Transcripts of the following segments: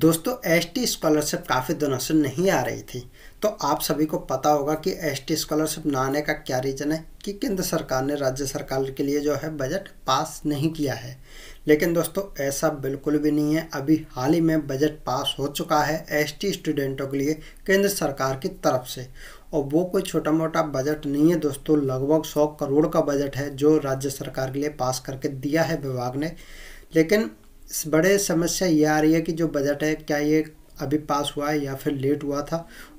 दोस्तों S T scholarship काफ़ी दिनों से नहीं आ रही थी तो आप सभी को पता होगा कि एस टी स्कॉलरशिप ना आने का क्या रीज़न है कि केंद्र सरकार ने राज्य सरकार के लिए जो है बजट पास नहीं किया है लेकिन दोस्तों ऐसा बिल्कुल भी नहीं है अभी हाल ही में बजट पास हो चुका है एस टी स्टूडेंटों के लिए केंद्र सरकार की तरफ से और वो कोई छोटा मोटा बजट नहीं है दोस्तों लगभग सौ करोड़ का बजट है जो राज्य सरकार के लिए पास करके दिया है विभाग ने लेकिन बड़े समस्या ये आ रही है कि जो बजट है क्या ये अभी पास हुआ है या फिर लेट हुआ था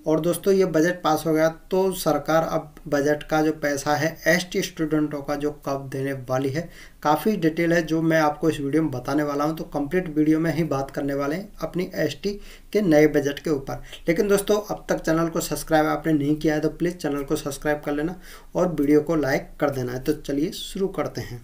और दोस्तों ये बजट पास हो गया तो सरकार अब बजट का जो पैसा है एस टी स्टूडेंटों का जो कब देने वाली है काफ़ी डिटेल है जो मैं आपको इस वीडियो में बताने वाला हूँ तो कंप्लीट वीडियो में ही बात करने वाले हैं अपनी एस टी के नए बजट के ऊपर लेकिन दोस्तों अब तक चैनल को सब्सक्राइब आपने नहीं किया है तो प्लीज़ चैनल को सब्सक्राइब कर लेना और वीडियो को लाइक कर देना है तो चलिए शुरू करते हैं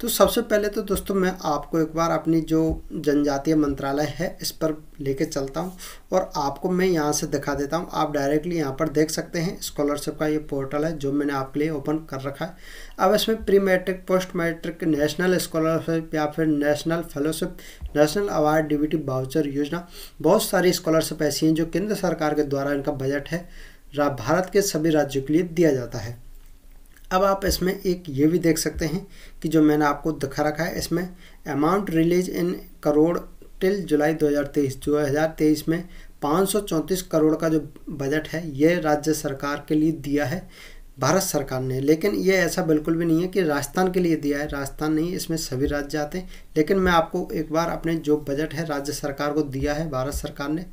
तो सबसे पहले तो दोस्तों मैं आपको एक बार अपनी जो जनजातीय मंत्रालय है इस पर लेके चलता हूँ और आपको मैं यहाँ से दिखा देता हूँ आप डायरेक्टली यहाँ पर देख सकते हैं स्कॉलरशिप का ये पोर्टल है जो मैंने आपके लिए ओपन कर रखा है अब इसमें pre matric post matric national scholarship या फिर national fellowship national award DBT voucher योजना बहुत सारी स्कॉलरशिप ऐसी हैं जो केंद्र सरकार के द्वारा इनका बजट है भारत के सभी राज्यों के लिए दिया जाता है अब आप इसमें एक ये भी देख सकते हैं कि जो मैंने आपको दिखा रखा है इसमें amount release in crore till July 2023 2023 में 534 करोड़ का जो बजट है यह राज्य सरकार के लिए दिया है भारत सरकार ने लेकिन ये ऐसा बिल्कुल भी नहीं है कि राजस्थान के लिए दिया है राजस्थान नहीं इसमें सभी राज्य आते हैं लेकिन मैं आपको एक बार अपने जो बजट है राज्य सरकार को दिया है भारत सरकार ने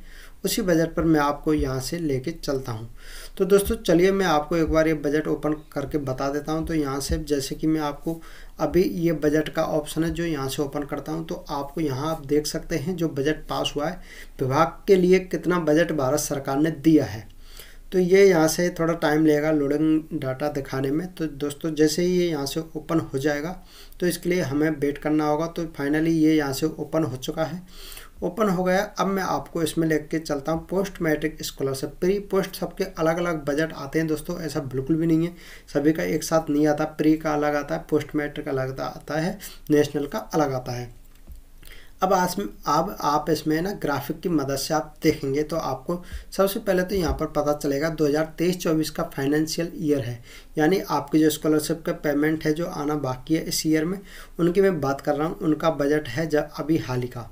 उसी बजट पर मैं आपको यहाँ से लेके चलता हूँ तो दोस्तों चलिए मैं आपको एक बार ये बजट ओपन करके बता देता हूँ तो यहाँ से जैसे कि मैं आपको अभी ये बजट का ऑप्शन है जो यहाँ से ओपन करता हूँ तो आपको यहाँ आप देख सकते हैं जो बजट पास हुआ है विभाग के लिए कितना बजट भारत सरकार ने दिया है तो ये यहाँ से थोड़ा टाइम लेगा लोडिंग डाटा दिखाने में तो दोस्तों जैसे ही ये यहाँ से ओपन हो जाएगा तो इसके लिए हमें वेट करना होगा तो फाइनली ये यहाँ से ओपन हो चुका है ओपन हो गया अब मैं आपको इसमें लेके चलता हूँ post matric scholarship pre post सबके अलग अलग बजट आते हैं दोस्तों ऐसा बिल्कुल भी नहीं है सभी का एक साथ नहीं आता प्री का अलग आता है पोस्ट मैट्रिक अलग आता है नेशनल का अलग आता है अब आस अब आप इसमें ना ग्राफिक की मदद से आप देखेंगे तो आपको सबसे पहले तो यहाँ पर पता चलेगा 2023-24 का फाइनेंशियल ईयर है यानी आपकी जो स्कॉलरशिप का पेमेंट है जो आना बाकी है इस ईयर में उनकी मैं बात कर रहा हूँ उनका बजट है जब अभी हाल ही का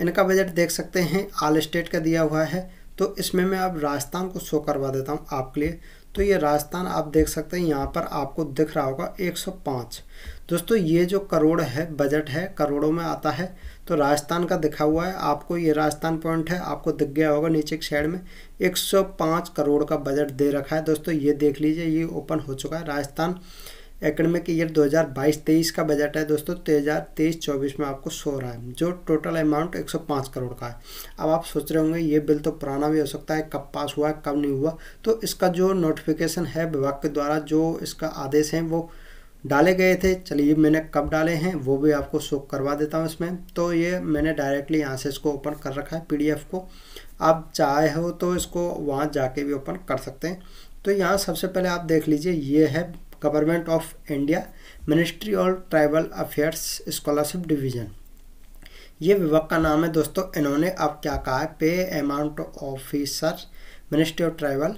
इनका बजट देख सकते हैं आल स्टेट का दिया हुआ है तो इसमें मैं अब राजस्थान को शो करवा देता हूँ आपके लिए तो ये राजस्थान आप देख सकते हैं यहाँ पर आपको दिख रहा होगा 105 दोस्तों ये जो करोड़ है बजट है करोड़ों में आता है तो राजस्थान का दिखा हुआ है आपको ये राजस्थान पॉइंट है आपको दिख गया होगा नीचे के साइड में 105 करोड़ का बजट दे रखा है दोस्तों ये देख लीजिए ये ओपन हो चुका है राजस्थान एकेडमिक ईयर 2022-23 का बजट है दोस्तों तेईस चौबीस में आपको सो रहा है जो टोटल अमाउंट 105 करोड़ का है अब आप सोच रहे होंगे ये बिल तो पुराना भी हो सकता है कब पास हुआ है कब नहीं हुआ तो इसका जो नोटिफिकेशन है विभाग के द्वारा जो इसका आदेश है वो डाले गए थे चलिए मैंने कब डाले हैं वो भी आपको शो करवा देता हूँ इसमें तो ये मैंने डायरेक्टली यहाँ से इसको ओपन कर रखा है पीडीएफ को आप चाहे हो तो इसको वहाँ जाके भी ओपन कर सकते हैं तो यहाँ सबसे पहले आप देख लीजिए ये है government of India ministry of tribal affairs scholarship division ये विभाग का नाम है दोस्तों इन्होंने अब क्या कहा है pay amount officer ministry of tribal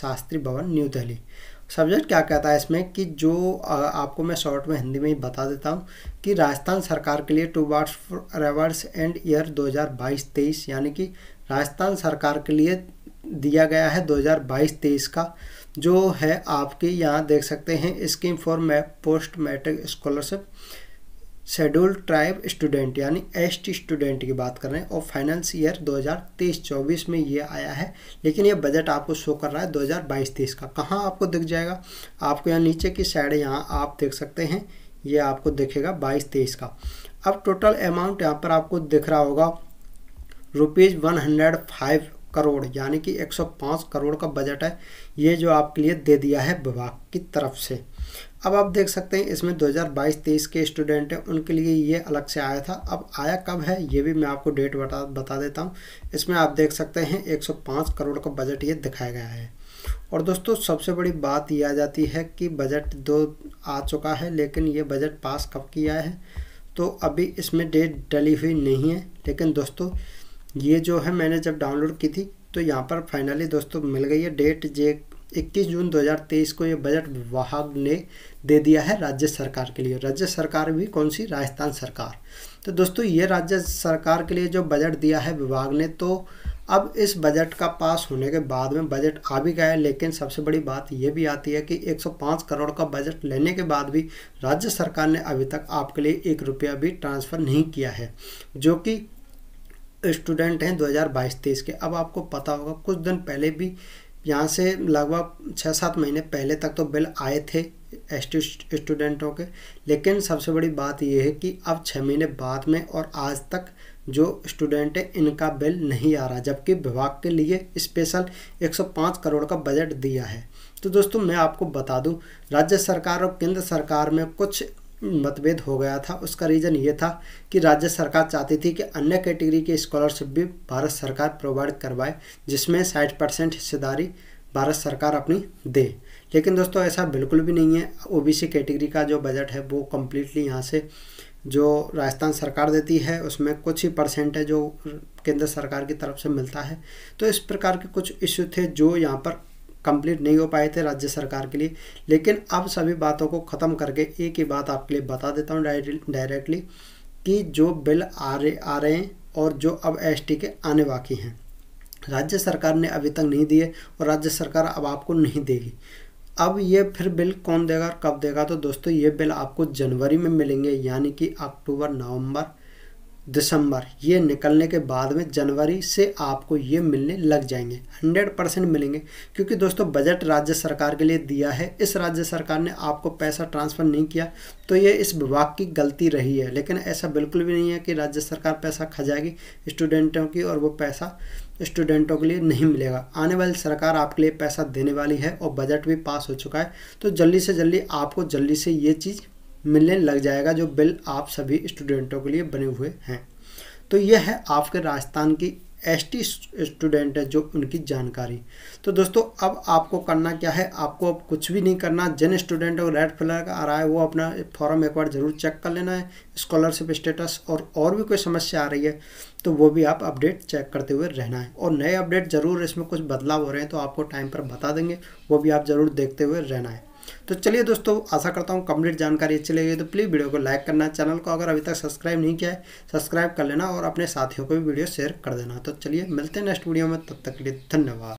Shastri Bhavan New Delhi subject क्या कहता है इसमें कि जो आपको मैं शॉर्ट में हिंदी में ही बता देता हूँ कि राजस्थान सरकार के लिए टू फॉर रेवर्स एंड ईयर 2022-23 यानी कि राजस्थान सरकार के लिए दिया गया है 2022-23 का जो है आपकी यहाँ देख सकते हैं स्कीम फॉर मै post matric scholarship scheduled tribe student यानी एस टी स्टूडेंट की बात कर रहे हैं और फाइनेंस ईयर 2023-24 में ये आया है लेकिन ये बजट आपको शो कर रहा है 2022-23 का कहाँ आपको दिख जाएगा आपको यहाँ नीचे की साइड यहाँ आप देख सकते हैं ये आपको दिखेगा 22-23 का अब टोटल अमाउंट यहाँ पर आपको दिख रहा होगा rupees one hundred five crore यानी कि 105 करोड़ का बजट है ये जो आपके लिए दे दिया है विभाग की तरफ से अब आप देख सकते हैं इसमें 2022-23 के स्टूडेंट हैं उनके लिए ये अलग से आया था अब आया कब है ये भी मैं आपको डेट बता बता देता हूँ इसमें आप देख सकते हैं 105 करोड़ का बजट ये दिखाया गया है और दोस्तों सबसे बड़ी बात यह आ जाती है कि बजट दो आ चुका है लेकिन ये बजट पास कब किया है तो अभी इसमें डेट डली हुई नहीं है लेकिन दोस्तों ये जो है मैंने जब डाउनलोड की थी तो यहाँ पर फाइनली दोस्तों मिल गई है डेट जे 21 जून 2023 को ये बजट विभाग ने दे दिया है राज्य सरकार के लिए राज्य सरकार भी कौन सी राजस्थान सरकार तो दोस्तों ये राज्य सरकार के लिए जो बजट दिया है विभाग ने तो अब इस बजट का पास होने के बाद में बजट आ भी गया है लेकिन सबसे बड़ी बात यह भी आती है कि 105 करोड़ का बजट लेने के बाद भी राज्य सरकार ने अभी तक आपके लिए एक रुपया भी ट्रांसफ़र नहीं किया है जो कि स्टूडेंट हैं 2022-23 के अब आपको पता होगा कुछ दिन पहले भी यहाँ से लगभग छः सात महीने पहले तक तो बिल आए थे एस स्टूडेंटों के लेकिन सबसे बड़ी बात यह है कि अब छः महीने बाद में और आज तक जो स्टूडेंट है इनका बिल नहीं आ रहा जबकि विभाग के लिए स्पेशल 105 करोड़ का बजट दिया है तो दोस्तों मैं आपको बता दूं राज्य सरकार और केंद्र सरकार में कुछ मतभेद हो गया था उसका रीज़न ये था कि राज्य सरकार चाहती थी कि अन्य कैटेगरी के स्कॉलरशिप भी भारत सरकार प्रोवाइड करवाए जिसमें साठ परसेंट हिस्सेदारी भारत सरकार अपनी दे लेकिन दोस्तों ऐसा बिल्कुल भी नहीं है ओबीसी कैटेगरी का जो बजट है वो कम्प्लीटली यहाँ से जो राजस्थान सरकार देती है उसमें कुछ ही परसेंट है जो केंद्र सरकार की तरफ से मिलता है तो इस प्रकार के कुछ इश्यू थे जो यहाँ पर कंप्लीट नहीं हो पाए थे राज्य सरकार के लिए लेकिन अब सभी बातों को ख़त्म करके एक ही बात आपके लिए बता देता हूँ डायरेक्टली कि जो बिल आ रहे आ रहे हैं और जो अब एस के आने बाकी हैं राज्य सरकार ने अभी तक नहीं दिए और राज्य सरकार अब आपको नहीं देगी अब ये फिर बिल कौन देगा और कब देगा तो दोस्तों ये बिल आपको जनवरी में मिलेंगे यानी कि अक्टूबर नवंबर दिसंबर ये निकलने के बाद में जनवरी से आपको ये मिलने लग जाएंगे 100 परसेंट मिलेंगे क्योंकि दोस्तों बजट राज्य सरकार के लिए दिया है इस राज्य सरकार ने आपको पैसा ट्रांसफ़र नहीं किया तो ये इस विभाग की गलती रही है लेकिन ऐसा बिल्कुल भी नहीं है कि राज्य सरकार पैसा खा जाएगी स्टूडेंटों की और वो पैसा स्टूडेंटों के लिए नहीं मिलेगा आने वाली सरकार आपके लिए पैसा देने वाली है और बजट भी पास हो चुका है तो जल्दी से जल्दी आपको जल्दी से ये चीज़ मिलने लग जाएगा जो बिल आप सभी स्टूडेंटों के लिए बने हुए हैं तो यह है आपके राजस्थान की एस टी स्टूडेंट है जो उनकी जानकारी तो दोस्तों अब आपको करना क्या है आपको अब कुछ भी नहीं करना जिन स्टूडेंट को रेड फ्लैग आ रहा है वो अपना फॉर्म एक बार ज़रूर चेक कर लेना है स्कॉलरशिप स्टेटस और और भी कोई समस्या आ रही है तो वो भी आप अपडेट चेक करते हुए रहना है और नए अपडेट ज़रूर इसमें कुछ बदलाव हो रहे हैं तो आपको टाइम पर बता देंगे वो भी आप ज़रूर देखते हुए रहना है तो चलिए दोस्तों आशा करता हूँ कंप्लीट जानकारी अच्छी लगी तो प्लीज़ वीडियो को लाइक करना चैनल को अगर अभी तक सब्सक्राइब नहीं किया है सब्सक्राइब कर लेना और अपने साथियों को भी वीडियो शेयर कर देना तो चलिए मिलते हैं नेक्स्ट वीडियो में तब तक के लिए धन्यवाद